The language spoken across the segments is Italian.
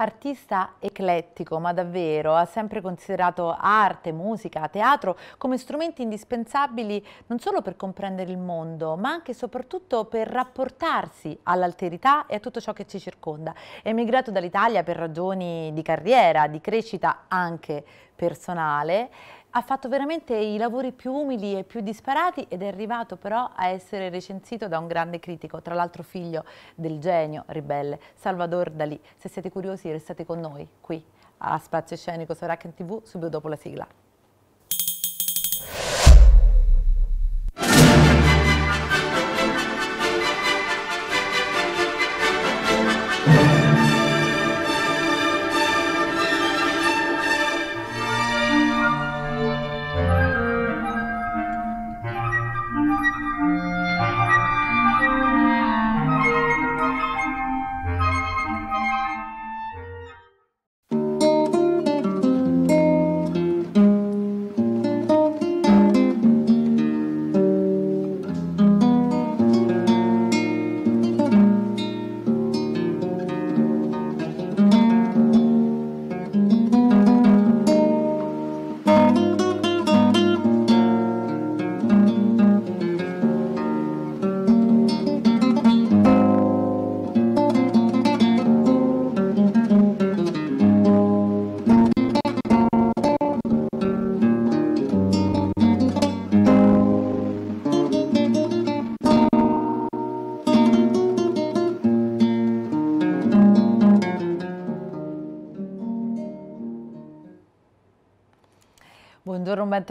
Artista eclettico, ma davvero, ha sempre considerato arte, musica, teatro come strumenti indispensabili non solo per comprendere il mondo, ma anche e soprattutto per rapportarsi all'alterità e a tutto ciò che ci circonda. È emigrato dall'Italia per ragioni di carriera, di crescita anche personale, ha fatto veramente i lavori più umili e più disparati ed è arrivato però a essere recensito da un grande critico, tra l'altro figlio del genio ribelle Salvador Dalì. Se siete curiosi restate con noi qui a Spazio Scenico su Rack TV subito dopo la sigla.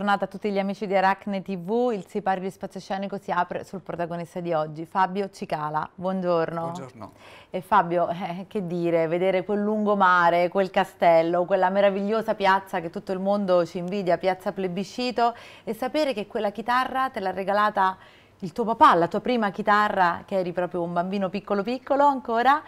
bentornata a tutti gli amici di Aracne TV. Il sipario di spazio scenico si apre sul protagonista di oggi, Fabio Cicala. Buongiorno. Buongiorno. E Fabio, eh, che dire, vedere quel lungomare, quel castello, quella meravigliosa piazza che tutto il mondo ci invidia, piazza Plebiscito, e sapere che quella chitarra te l'ha regalata il tuo papà, la tua prima chitarra, che eri proprio un bambino piccolo piccolo ancora,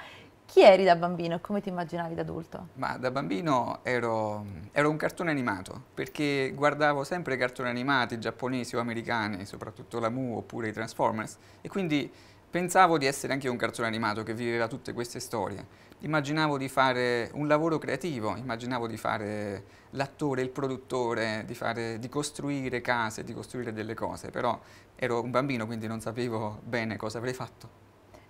chi eri da bambino e come ti immaginavi da adulto? Ma da bambino ero, ero, un cartone animato, perché guardavo sempre i cartoni animati giapponesi o americani, soprattutto la Mu oppure i Transformers, e quindi pensavo di essere anche un cartone animato che viveva tutte queste storie. Immaginavo di fare un lavoro creativo, immaginavo di fare l'attore, il produttore, di, fare, di costruire case, di costruire delle cose, però ero un bambino quindi non sapevo bene cosa avrei fatto.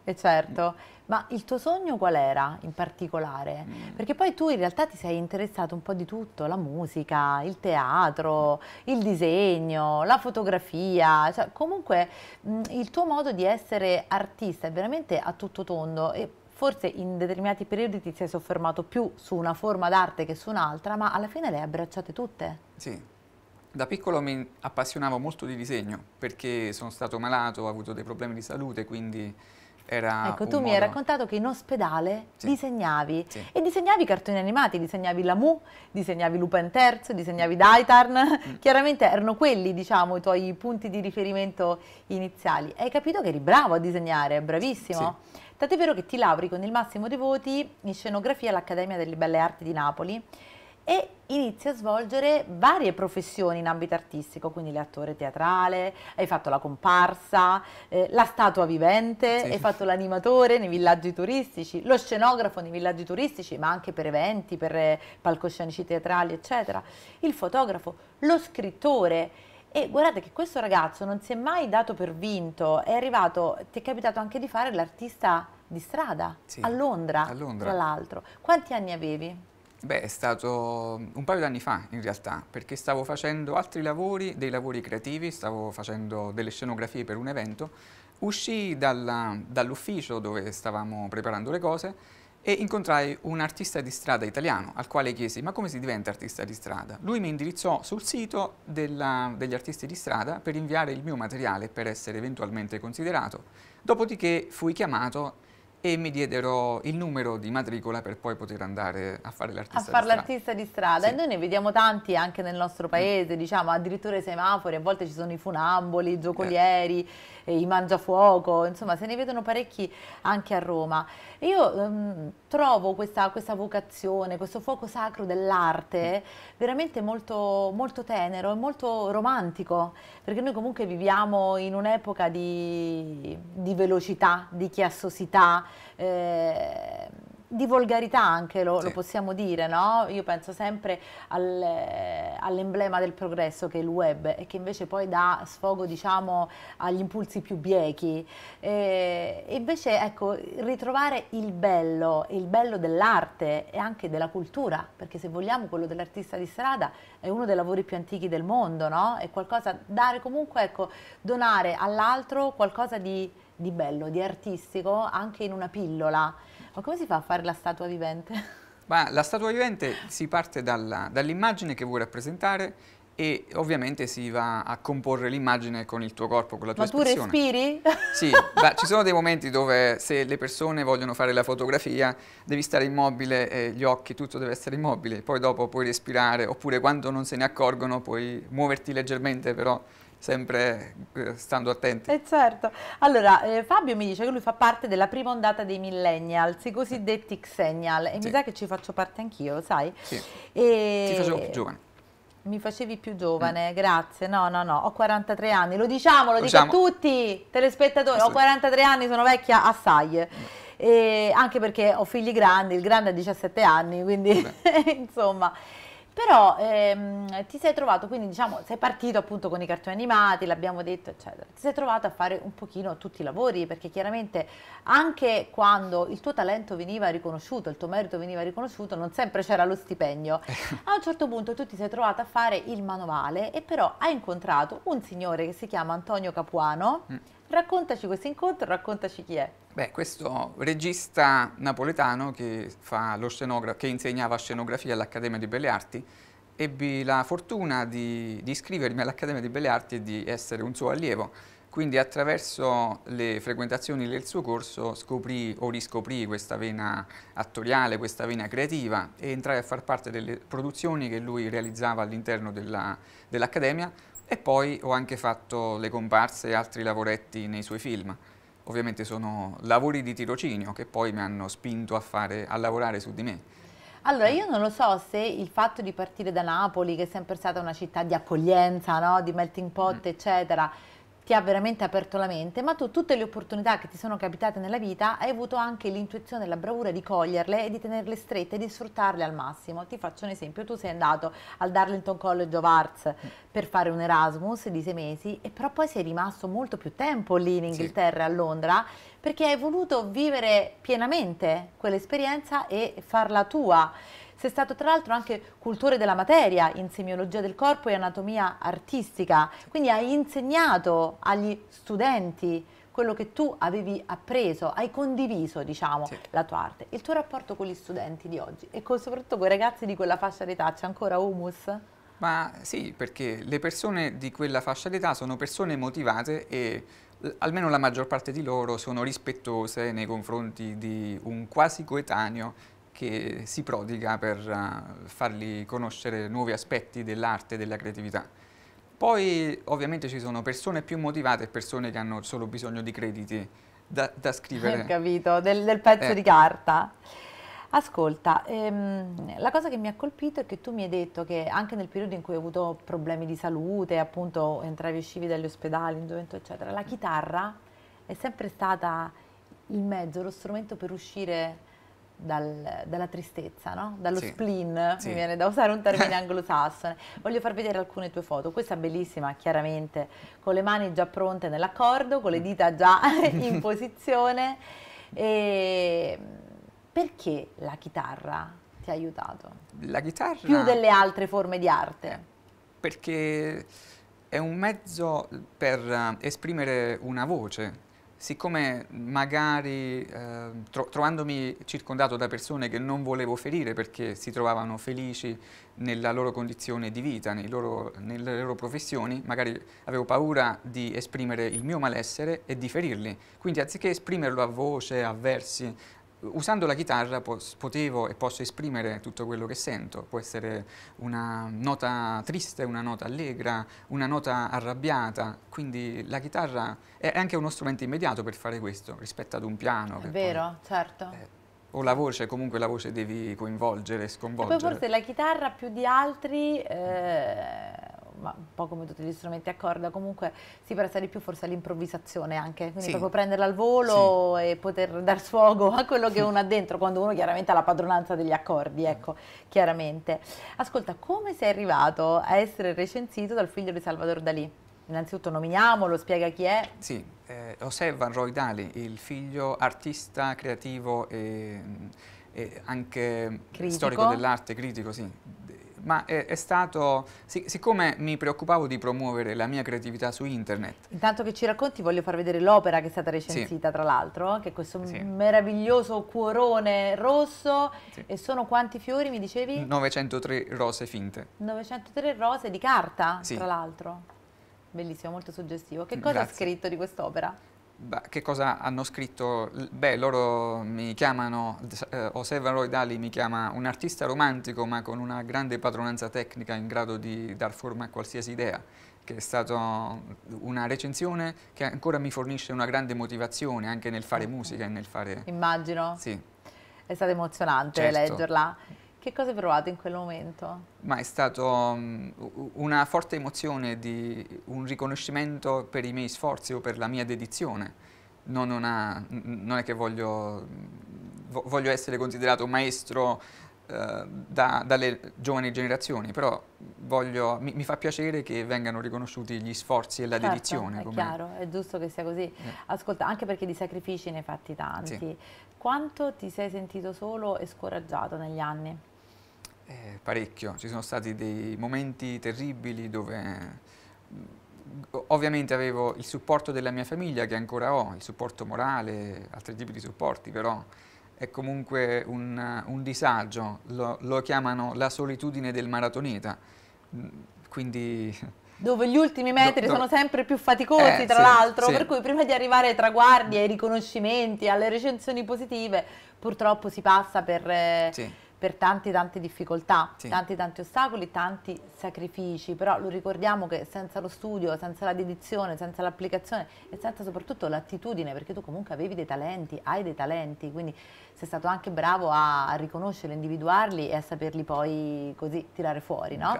E eh, certo. Ma il tuo sogno qual era in particolare? Mm. Perché poi tu in realtà ti sei interessato un po' di tutto, la musica, il teatro, il disegno, la fotografia, cioè, comunque mh, mm, il tuo modo di essere artista è veramente a tutto tondo e forse in determinati periodi ti sei soffermato più su una forma d'arte che su un'altra, ma alla fine le hai abbracciate tutte. Sì. Da piccolo mi appassionavo molto di disegno perché sono stato malato, ho avuto dei problemi di salute, quindi era ecco, tu modo... mi hai raccontato che in ospedale sì. disegnavi sì. e disegnavi cartoni animati, disegnavi la Mu, disegnavi Lupin Terzo, disegnavi Daitarn, mm. chiaramente erano quelli diciamo i tuoi punti di riferimento iniziali. Hai capito che eri bravo a disegnare, bravissimo. Sì. Tant'è vero che ti lauri con il massimo dei voti in scenografia all'Accademia delle Belle Arti di Napoli e inizia a svolgere varie professioni in ambito artistico, quindi l'attore teatrale, hai fatto la comparsa, eh, la statua vivente, sì. hai fatto l'animatore nei villaggi turistici, lo scenografo nei villaggi turistici, ma anche per eventi, per eh, palcoscenici teatrali, eccetera, il fotografo, lo scrittore. E guardate che questo ragazzo non si è mai dato per vinto, è arrivato, ti è capitato anche di fare l'artista di strada, sì, a, Londra, a Londra, tra l'altro. Quanti anni avevi? Beh, è stato un paio d'anni fa in realtà, perché stavo facendo altri lavori, dei lavori creativi, stavo facendo delle scenografie per un evento, uscii dall'ufficio dove stavamo preparando le cose e incontrai un artista di strada italiano al quale chiesi ma come si diventa artista di strada? Lui mi indirizzò sul sito della, degli artisti di strada per inviare il mio materiale per essere eventualmente considerato, dopodiché fui chiamato e mi diedero il numero di matricola per poi poter andare a fare l'artista di strada. A fare l'artista di strada sì. e noi ne vediamo tanti anche nel nostro mm. paese, mm. diciamo addirittura i semafori, a volte ci sono i funamboli, i giocolieri, eh. eh i mangiafuoco, insomma se ne vedono parecchi anche a Roma. Io... Um, trovo questa, questa, vocazione, questo fuoco sacro dell'arte mm. veramente molto, molto tenero e molto romantico, perché noi comunque viviamo in un'epoca di, di, velocità, di chiassosità. Eh, di volgarità anche, lo, sì. lo, possiamo dire, no? Io penso sempre al, eh, all'emblema del progresso che è il web e che invece poi dà sfogo, diciamo, agli impulsi più biechi. Eh, e, invece, ecco, ritrovare il bello, il bello dell'arte e anche della cultura, perché se vogliamo quello dell'artista di strada è uno dei lavori più antichi del mondo, no? È qualcosa, dare comunque, ecco, donare all'altro qualcosa di, di bello, di artistico, anche in una pillola. Ma come si fa a fare la statua vivente? Ma la statua vivente si parte dall'immagine dall che vuoi rappresentare e ovviamente si va a comporre l'immagine con il tuo corpo, con la tua Ma espressione. Ma tu respiri? Sì, ma ci sono dei momenti dove se le persone vogliono fare la fotografia devi stare immobile, eh, gli occhi, tutto deve essere immobile, poi dopo puoi respirare oppure quando non se ne accorgono puoi muoverti leggermente però sempre eh, stando attenti. Eh certo. Allora, eh, Fabio mi dice che lui fa parte della prima ondata dei millennials, i cosiddetti Xenial, e sì. mi sa che ci faccio parte anch'io, sai? Sì, e... ti facevo più giovane. Mi facevi più giovane, mm. grazie. No, no, no, ho 43 anni, lo diciamo, lo, lo dico a diciamo. tutti, telespettatori, ho 43 anni, sono vecchia assai. Mm. E anche perché ho figli grandi, il grande ha 17 anni, quindi insomma... Però ehm, ti sei trovato, quindi diciamo, sei partito appunto con i cartoni animati, l'abbiamo detto, eccetera. Ti sei trovato a fare un pochino tutti i lavori, perché chiaramente anche quando il tuo talento veniva riconosciuto, il tuo merito veniva riconosciuto, non sempre c'era lo stipendio. A un certo punto tu ti sei trovato a fare il manovale e però hai incontrato un signore che si chiama Antonio Capuano. Mm Raccontaci questo incontro, raccontaci chi è. Beh, questo regista napoletano che, che insegnava scenografia all'Accademia di Belle Arti ebbi la fortuna di, di iscrivermi all'Accademia di Belle Arti e di essere un suo allievo. Quindi attraverso le frequentazioni del suo corso scoprì o riscoprì questa vena attoriale, questa vena creativa e entrai a far parte delle produzioni che lui realizzava all'interno dell'Accademia dell e poi ho anche fatto le comparse e altri lavoretti nei suoi film. Ovviamente sono lavori di tirocinio che poi mi hanno spinto a, fare, a lavorare su di me. Allora, io non lo so se il fatto di partire da Napoli, che è sempre stata una città di accoglienza, no? di melting pot, mm. eccetera, ti ha veramente aperto la mente, ma tu tutte le opportunità che ti sono capitate nella vita hai avuto anche l'intuizione e la bravura di coglierle e di tenerle strette e di sfruttarle al massimo. Ti faccio un esempio, tu sei andato al Darlington College of Arts per fare un Erasmus di sei mesi, e però poi sei rimasto molto più tempo lì in Inghilterra sì. a Londra perché hai voluto vivere pienamente quell'esperienza e farla tua. Sei stato tra l'altro anche cultore della materia in semiologia del corpo e anatomia artistica, quindi hai insegnato agli studenti quello che tu avevi appreso, hai condiviso diciamo, sì. la tua arte. Il tuo rapporto con gli studenti di oggi e con, soprattutto con i ragazzi di quella fascia d'età, c'è ancora humus? Ma sì, perché le persone di quella fascia d'età sono persone motivate e almeno la maggior parte di loro sono rispettose nei confronti di un quasi coetaneo che si prodiga per eh, fargli conoscere nuovi aspetti dell'arte e della creatività. Poi ovviamente ci sono persone più motivate e persone che hanno solo bisogno di crediti da, da scrivere. Ho capito, del, del pezzo eh. di carta. Ascolta, ehm, la cosa che mi ha colpito è che tu mi hai detto che anche nel periodo in cui hai avuto problemi di salute, appunto entravi e uscivi dagli ospedali, indumento eccetera, la chitarra è sempre stata il mezzo, lo strumento per uscire dal, dalla tristezza, no? dallo sì. spleen, sì. mi viene da usare un termine anglosassone. Voglio far vedere alcune tue foto. Questa bellissima, chiaramente, con le mani già pronte nell'accordo, con le mm. dita già in posizione. E perché la chitarra ti ha aiutato? La chitarra... Più delle altre forme di arte. Perché è un mezzo per eh, esprimere una voce siccome magari eh, tro trovandomi circondato da persone che non volevo ferire perché si trovavano felici nella loro condizione di vita, loro, nelle loro professioni, magari avevo paura di esprimere il mio malessere e di ferirli. Quindi anziché esprimerlo a voce, a versi, usando la chitarra potevo e posso esprimere tutto quello che sento, può essere una nota triste, una nota allegra, una nota arrabbiata, quindi la chitarra è anche uno strumento immediato per fare questo rispetto ad un piano. È vero, poi, certo. Eh, o la voce, comunque la voce devi coinvolgere, sconvolgere. E poi forse la chitarra più di altri... Eh ma un po' come tutti gli strumenti a corda, comunque si presta di più forse all'improvvisazione anche, quindi sì. proprio prenderla al volo sì. e poter dar sfogo a quello che uno ha dentro, quando uno chiaramente ha la padronanza degli accordi, eh. ecco, chiaramente. Ascolta, come sei arrivato a essere recensito dal figlio di Salvador Dalì? Innanzitutto nominiamolo, spiega chi è. Sì, eh, José Van Roy Dali, il figlio artista, creativo e, mm, e anche critico. storico dell'arte, critico, sì, ma è, è stato, sic siccome mi preoccupavo di promuovere la mia creatività su internet. Intanto che ci racconti voglio far vedere l'opera che è stata recensita sì. tra l'altro, che è questo sì. meraviglioso cuorone rosso sì. e sono quanti fiori mi dicevi? 903 rose finte. 903 rose di carta tra l'altro. Bellissimo, molto suggestivo. Che mm, cosa Grazie. ha scritto di quest'opera? che cosa hanno scritto? Beh, loro mi chiamano, eh, Oseva Roy Dali mi chiama un artista romantico ma con una grande padronanza tecnica in grado di dar forma a qualsiasi idea, che è stata una recensione che ancora mi fornisce una grande motivazione anche nel fare musica e nel fare... Immagino. Sì. È stata emozionante certo. leggerla. Che cosa hai provato in quel momento? Ma è stata mm, um, una forte emozione di un riconoscimento per i miei sforzi o per la mia dedizione. Non, una, non è che voglio, mm, voglio, essere considerato maestro uh, da, dalle giovani generazioni, però voglio, mi, mi, fa piacere che vengano riconosciuti gli sforzi e la certo, dedizione. È chiaro, è giusto che sia così. Eh. Ascolta, anche perché di sacrifici ne hai fatti tanti. Sì. Quanto ti sei sentito solo e scoraggiato negli anni? eh, parecchio, ci sono stati dei momenti terribili dove ovviamente avevo il supporto della mia famiglia che ancora ho, il supporto morale, altri tipi di supporti, però è comunque un, un disagio, lo, lo, chiamano la solitudine del maratoneta, quindi... Dove gli ultimi metri do, do... sono sempre più faticosi, eh, tra sì, l'altro, sì. per cui prima di arrivare ai traguardi, ai riconoscimenti, alle recensioni positive, purtroppo si passa per... Eh, sì per tante tante difficoltà, sì. tanti tanti ostacoli, tanti sacrifici, però lo ricordiamo che senza lo studio, senza la dedizione, senza l'applicazione e senza soprattutto l'attitudine, perché tu comunque avevi dei talenti, hai dei talenti, quindi sei stato anche bravo a, a riconoscerli, individuarli e a saperli poi così tirare fuori, no?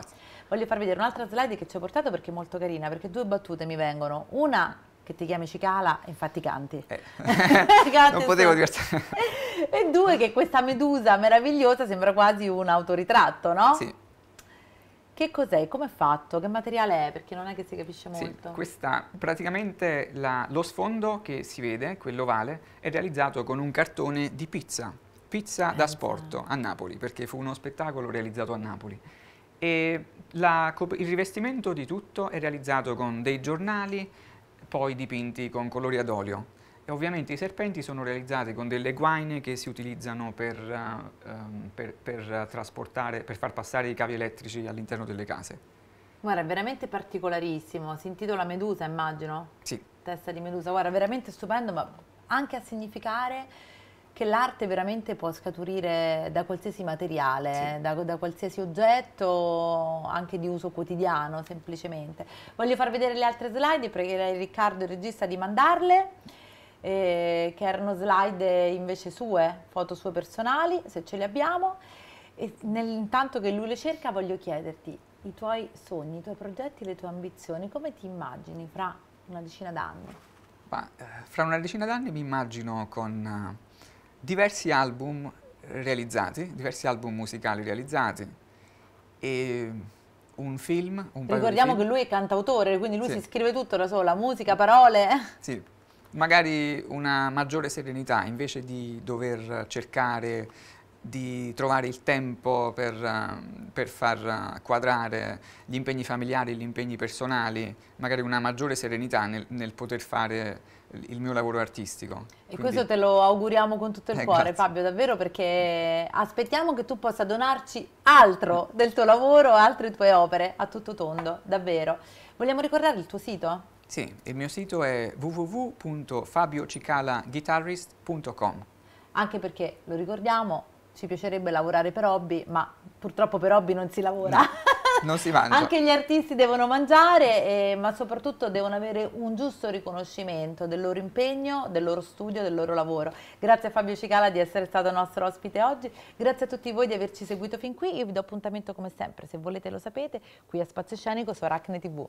Voglio far vedere un'altra slide che ci ho portato perché è molto carina, perché due battute mi vengono, una che ti chiami cicala e infatti canti. Eh. canti non potevo diversare. e due, che questa medusa meravigliosa sembra quasi un autoritratto, no? Sì. Che cos'è? Come è fatto? Che materiale è? Perché non è che si capisce molto. Sì, questa, praticamente la, lo sfondo che si vede, quello ovale, è realizzato con un cartone di pizza. Pizza Pensa. da sporto a Napoli, perché fu uno spettacolo realizzato a Napoli. E la, il rivestimento di tutto è realizzato con dei giornali, poi dipinti con colori ad olio. E ovviamente i serpenti sono realizzati con delle guaine che si utilizzano per, uh, per, per, trasportare, per far passare i cavi elettrici all'interno delle case. Guarda, è veramente particolarissimo. Si intitola Medusa, immagino? Sì. Testa di Medusa. Guarda, veramente stupendo, ma anche a significare che l'arte veramente può scaturire da qualsiasi materiale, sì. da, da, qualsiasi oggetto, anche di uso quotidiano semplicemente. Voglio far vedere le altre slide, pregherei Riccardo il regista di mandarle, eh, che erano slide invece sue, foto sue personali, se ce le abbiamo. E nel, intanto che lui le cerca voglio chiederti i tuoi sogni, i tuoi progetti, le tue ambizioni, come ti immagini fra una decina d'anni? Ma, eh, fra una decina d'anni mi immagino con eh, diversi album realizzati, diversi album musicali realizzati e un film, un Ricordiamo film. che lui è cantautore, quindi lui sì. si scrive tutto da sola, musica, parole. Sì, magari una maggiore serenità invece di dover cercare di trovare il tempo per, per, far quadrare gli impegni familiari, gli impegni personali, magari una maggiore serenità nel, nel poter fare il mio lavoro artistico. E Quindi... questo te lo auguriamo con tutto il eh, cuore grazie. Fabio, davvero perché aspettiamo che tu possa donarci altro del tuo lavoro, altre tue opere a tutto tondo, davvero. Vogliamo ricordare il tuo sito? Sì, il mio sito è www.fabiocicalaguitarrist.com Anche perché, lo ricordiamo, ci piacerebbe lavorare per hobby, ma purtroppo per hobby non si lavora. No. non si mangia. Anche gli artisti devono mangiare, eh, ma soprattutto devono avere un giusto riconoscimento del loro impegno, del loro studio, del loro lavoro. Grazie a Fabio Cicala di essere stato nostro ospite oggi, grazie a tutti voi di averci seguito fin qui, io vi do appuntamento come sempre, se volete lo sapete, qui a Spazio Scenico su Aracne TV.